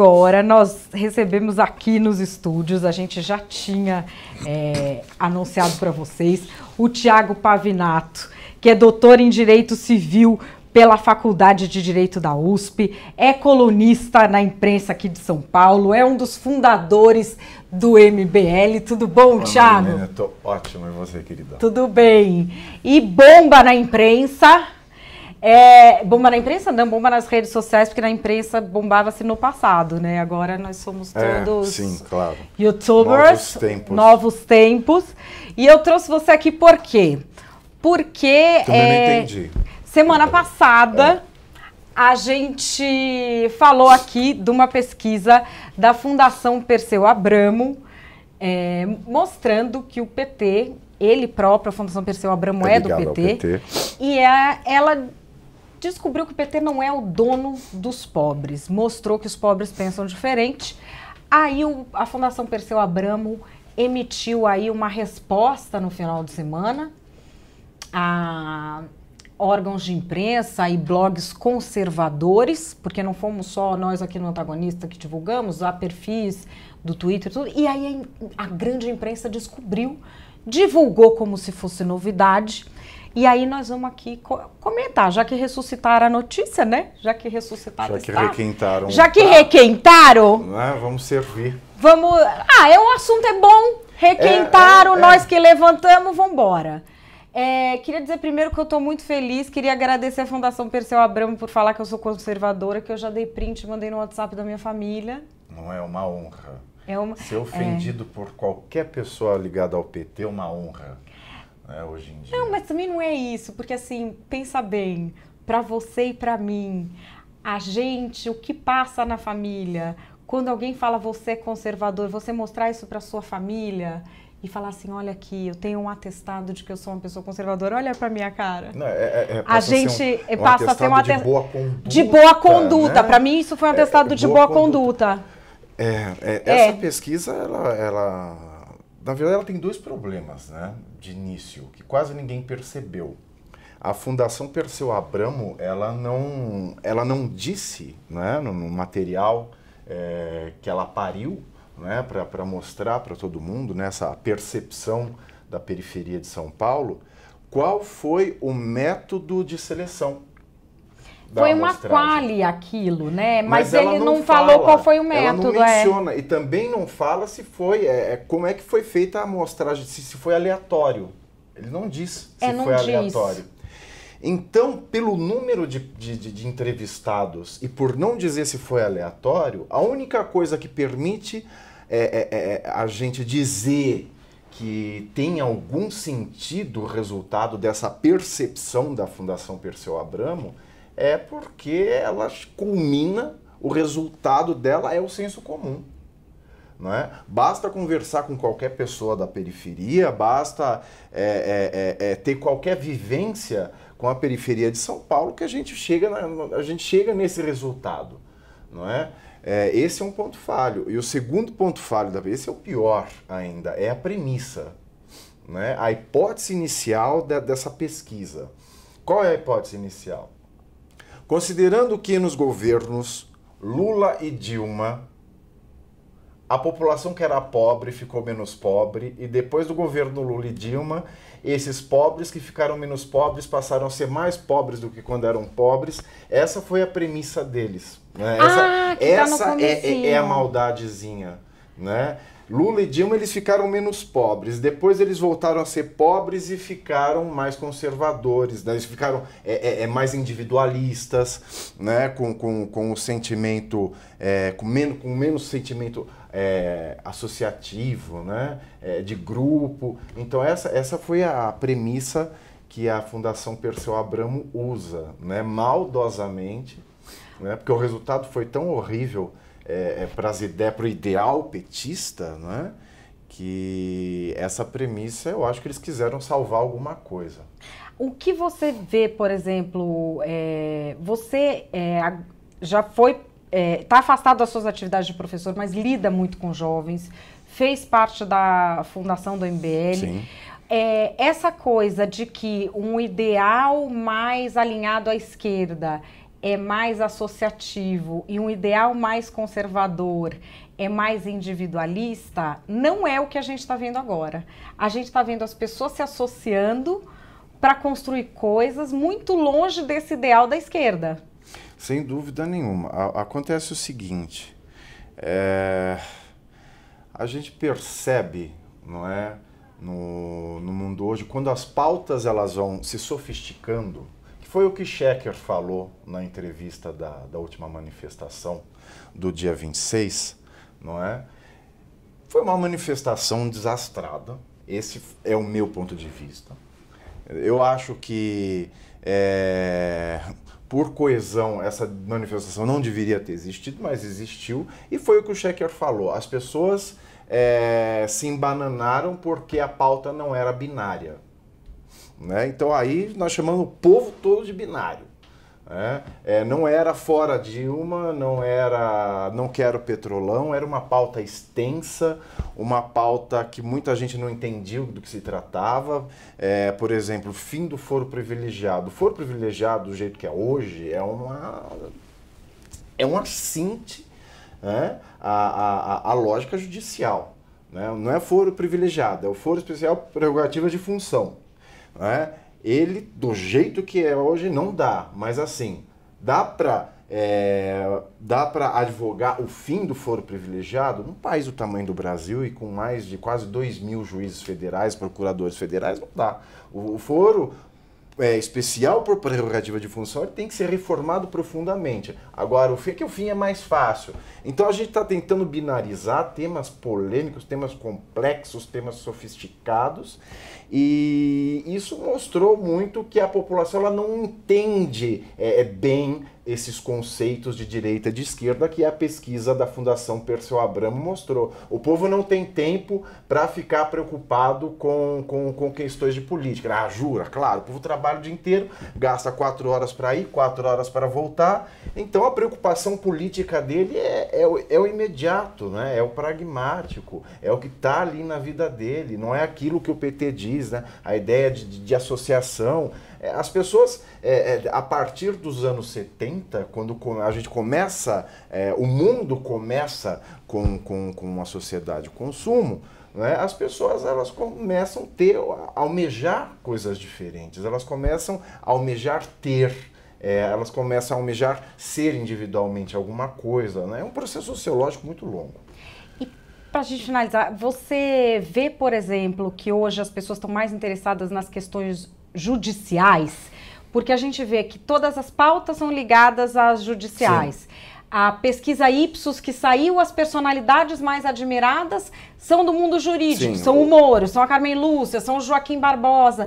Agora nós recebemos aqui nos estúdios, a gente já tinha é, anunciado para vocês, o Tiago Pavinato, que é doutor em Direito Civil pela Faculdade de Direito da USP, é colunista na imprensa aqui de São Paulo, é um dos fundadores do MBL. Tudo bom, Olá, Tiago? Estou ótimo, e você, querida? Tudo bem. E bomba na imprensa é, bomba na imprensa? Não, bomba nas redes sociais, porque na imprensa bombava-se no passado, né? Agora nós somos é, todos é, sim, claro. youtubers, novos tempos. novos tempos. E eu trouxe você aqui por quê? Porque. Também é, não entendi. Semana passada. É. A gente falou aqui de uma pesquisa da Fundação Perseu Abramo, é, mostrando que o PT, ele próprio, a Fundação Perseu Abramo é, é do PT, PT, e é ela descobriu que o PT não é o dono dos pobres, mostrou que os pobres pensam diferente. Aí o, a Fundação Perseu Abramo emitiu aí uma resposta no final de semana a órgãos de imprensa e blogs conservadores, porque não fomos só nós aqui no Antagonista que divulgamos, há perfis do Twitter e tudo. E aí a grande imprensa descobriu, divulgou como se fosse novidade e aí nós vamos aqui comentar, já que ressuscitaram a notícia, né? Já que ressuscitaram. Já que estado, requentaram. Já que tá, requentaram. Né? Vamos servir. Vamos. Ah, é, o assunto é bom. Requentaram, é, é, é. nós que levantamos, vamos embora. É, queria dizer primeiro que eu estou muito feliz, queria agradecer à Fundação Perseu Abramo por falar que eu sou conservadora, que eu já dei print e mandei no WhatsApp da minha família. Não é uma honra. É uma... Ser ofendido é... por qualquer pessoa ligada ao PT é uma honra né, hoje em dia. Não, mas também não é isso, porque assim, pensa bem, para você e para mim, a gente, o que passa na família, quando alguém fala você é conservador, você mostrar isso para sua família e falar assim, olha aqui, eu tenho um atestado de que eu sou uma pessoa conservadora, olha para minha cara. Não, é, é, é a gente um, um passa a ter um atestado de boa conduta. De boa conduta. Né? Para mim isso foi um é, atestado é, de boa, boa conduta. conduta. É, essa pesquisa, ela, ela, na verdade, ela tem dois problemas, né? de início, que quase ninguém percebeu. A Fundação Perseu Abramo, ela não, ela não disse né, no, no material é, que ela pariu né, para mostrar para todo mundo nessa né, percepção da periferia de São Paulo, qual foi o método de seleção foi uma quali aquilo, né? Mas, Mas ele não, não fala, falou qual foi o método. Ela não é. menciona é. e também não fala se foi, é, é, como é que foi feita a amostragem, se, se foi aleatório. Ele não diz se é, não foi diz. aleatório. Então, pelo número de, de, de, entrevistados e por não dizer se foi aleatório, a única coisa que permite é, é, é, é, a gente dizer que tem algum sentido o resultado dessa percepção da Fundação Perseu Abramo é porque ela culmina, o resultado dela é o senso comum. É? Basta conversar com qualquer pessoa da periferia, basta é é, é, é, ter qualquer vivência com a periferia de São Paulo que a gente chega, na, a gente chega nesse resultado, não é? é esse é um ponto falho. E o segundo ponto falho da esse é o pior ainda, é a premissa, né? A hipótese inicial dessa pesquisa. Qual é a hipótese inicial? Considerando que nos governos Lula e Dilma a população que era pobre ficou menos pobre e depois do governo Lula e Dilma, esses pobres que ficaram menos pobres passaram a ser mais pobres do que quando eram pobres. Essa foi a premissa deles. Né? Essa, ah, tá essa é, é, é a maldadezinha, né? Lula e Dilma eles ficaram menos pobres, depois eles voltaram a ser pobres e ficaram mais conservadores, né? eles ficaram é, é, é mais individualistas, né? com, com, com o sentimento, é, com, menos, com menos sentimento é, associativo, né? É, de grupo. Então essa, essa foi a premissa que a Fundação Perseu Abramo usa, né? maldosamente, né? porque o resultado foi tão horrível é, é para as ideias, para o ideal petista, né? que essa premissa eu acho que eles quiseram salvar alguma coisa. O que você vê, por exemplo, é, você é, já foi está é, tá afastado das suas atividades de professor, mas lida muito com jovens, fez parte da fundação do MBL. Sim. É, essa coisa de que um ideal mais alinhado à esquerda é mais associativo e um ideal mais conservador é mais individualista, não é o que a gente está vendo agora. A gente está vendo as pessoas se associando para construir coisas muito longe desse ideal da esquerda. Sem dúvida nenhuma. A acontece o seguinte: é... a gente percebe, não é, no, no mundo hoje, quando as pautas elas vão se sofisticando foi o que Schecker falou na entrevista da, da última manifestação do dia 26, não é? Foi uma manifestação desastrada. Esse é o meu ponto de vista. Eu acho que, é, por coesão, essa manifestação não deveria ter existido, mas existiu. E foi o que o Schecker falou. As pessoas é, se embananaram porque a pauta não era binária. Né? Então aí nós chamamos o povo todo de binário. Né? É, não era fora Dilma, não era não quero petrolão, era uma pauta extensa, uma pauta que muita gente não entendia do que se tratava. É, por exemplo, fim do foro privilegiado. O foro privilegiado, do jeito que é hoje, é uma é um assinte né, a, a, a lógica judicial. Né? Não é foro privilegiado, é o foro especial prerrogativa de função né? Ele, do jeito que é hoje, não dá. Mas assim, dá para é, dá para advogar o fim do foro privilegiado? Num país do tamanho do Brasil e com mais de quase 2 mil juízes federais, procuradores federais, não dá. O, o foro é, especial por prerrogativa de função, ele tem que ser reformado profundamente. Agora, o fim é que o fim é mais fácil. Então a gente está tentando binarizar temas polêmicos, temas complexos, temas sofisticados, e isso mostrou muito que a população ela não entende é, é bem esses conceitos de direita e de esquerda que a pesquisa da Fundação Perseu Abramo mostrou. O povo não tem tempo para ficar preocupado com, com, com, questões de política. Ah, jura, claro, o povo trabalha o dia inteiro, gasta quatro horas para ir, quatro horas para voltar. Então a preocupação política dele é é, é, o, é o imediato, né? é o pragmático, é o que está ali na vida dele, não é aquilo que o PT diz, né? a ideia de, de, de associação. É, as pessoas, é, é, a partir dos anos 70, quando a gente começa, é, o mundo começa com, com, com uma sociedade de consumo, né? as pessoas elas começam a almejar coisas diferentes, elas começam a almejar ter é, elas começam a almejar ser individualmente alguma coisa. Né? É um processo sociológico muito longo. E Para a gente finalizar, você vê, por exemplo, que hoje as pessoas estão mais interessadas nas questões judiciais, porque a gente vê que todas as pautas são ligadas às judiciais. Sim a pesquisa Ipsos que saiu, as personalidades mais admiradas são do mundo jurídico, Sim, são o, o Moro, são a Carmen Lúcia, são o Joaquim Barbosa.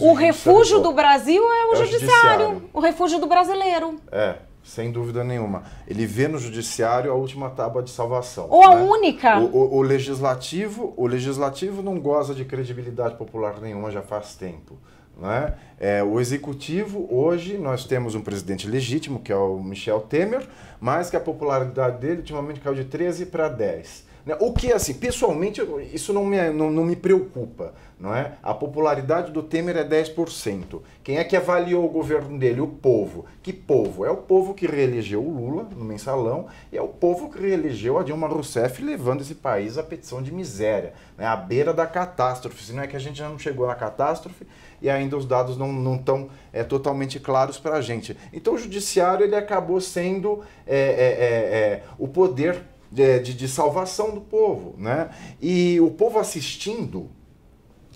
O, o refúgio do Brasil é o, é o judiciário, judiciário, o refúgio do brasileiro. É. Sem dúvida nenhuma. Ele vê no judiciário a última tábua de salvação. Ou né? a única. O, o, o, legislativo, o legislativo não goza de credibilidade popular nenhuma já faz tempo. Né? É, o executivo, hoje, nós temos um presidente legítimo, que é o Michel Temer, mas que a popularidade dele ultimamente caiu de 13 para 10. Né? O que, assim, pessoalmente, isso não me, não, não me preocupa. Não é? A popularidade do Temer é 10%. Quem é que avaliou o governo dele? O povo. Que povo? É o povo que reelegeu o Lula no mensalão e é o povo que reelegeu a Dilma Rousseff, levando esse país à petição de miséria, né? à beira da catástrofe. Se não é que a gente já não chegou na catástrofe e ainda os dados não estão é, totalmente claros para a gente. Então o judiciário ele acabou sendo é, é, é, é o poder de, de, de salvação do povo, né? E o povo assistindo,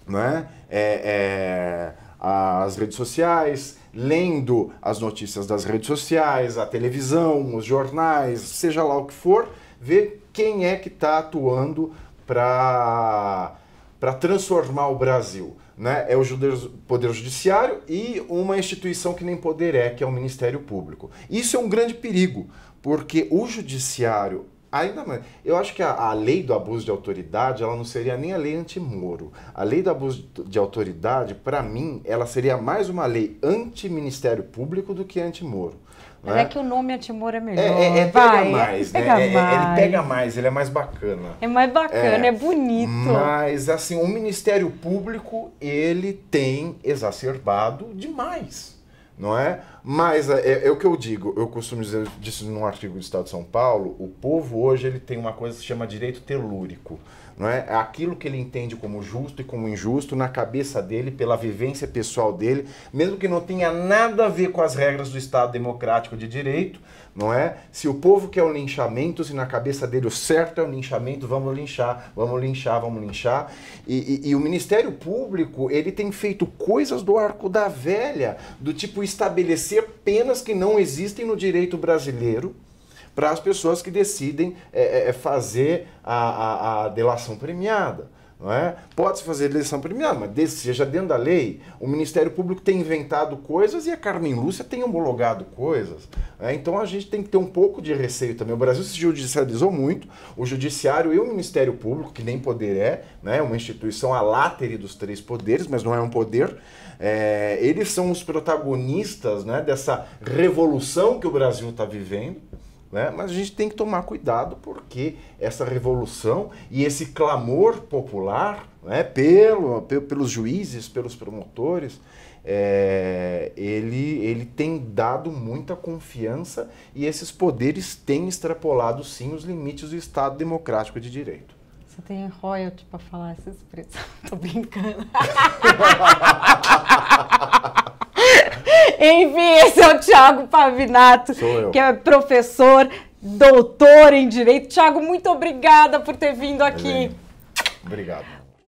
né? É, é, as redes sociais, lendo as notícias das redes sociais, a televisão, os jornais, seja lá o que for, ver quem é que está atuando para para transformar o Brasil. Né? É o Poder Judiciário e uma instituição que nem poder é, que é o Ministério Público. Isso é um grande perigo, porque o Judiciário Ainda mais. Eu acho que a, a, lei do abuso de autoridade, ela não seria nem a lei anti-Moro. A lei do abuso de autoridade, para mim, ela seria mais uma lei anti-Ministério Público do que anti-Moro. Mas né? é que o nome anti-Moro é melhor. É, é, é Vai, pega é, mais, né? Pega é, é mais. ele pega mais, ele é mais bacana. É mais bacana, é, é, bonito. Mas, assim, o Ministério Público, ele tem exacerbado demais não é? Mas é, é, é, o que eu digo, eu costumo dizer disse num artigo do Estado de São Paulo, o povo hoje ele tem uma coisa que se chama direito telúrico não é? é? aquilo que ele entende como justo e como injusto na cabeça dele, pela vivência pessoal dele, mesmo que não tenha nada a ver com as regras do Estado Democrático de Direito, não é? Se o povo quer o linchamento, se na cabeça dele o certo é o linchamento, vamos linchar, vamos linchar, vamos linchar. E, e, e o Ministério Público, ele tem feito coisas do arco da velha, do tipo estabelecer penas que não existem no direito brasileiro, para as pessoas que decidem é, é, é, fazer a, a, a delação premiada. É? Pode-se fazer eleição premiada, mas desde seja dentro da lei. O Ministério Público tem inventado coisas e a Carmen Lúcia tem homologado coisas. Né? Então a gente tem que ter um pouco de receio também. O Brasil se judicializou muito, o Judiciário e o Ministério Público, que nem poder é, né? uma instituição a látere dos três poderes, mas não é um poder, é, eles são os protagonistas né? dessa revolução que o Brasil está vivendo. Né? Mas a gente tem que tomar cuidado porque essa revolução e esse clamor popular né, pelo, pelos juízes, pelos promotores, é, ele, ele tem dado muita confiança e esses poderes têm extrapolado sim os limites do Estado Democrático de Direito. Você tem royalty para falar essa expressão? Tô brincando. Enfim, esse é o Thiago Pavinato, que é professor, doutor em direito. Thiago, muito obrigada por ter vindo aqui. Helene. É Obrigado.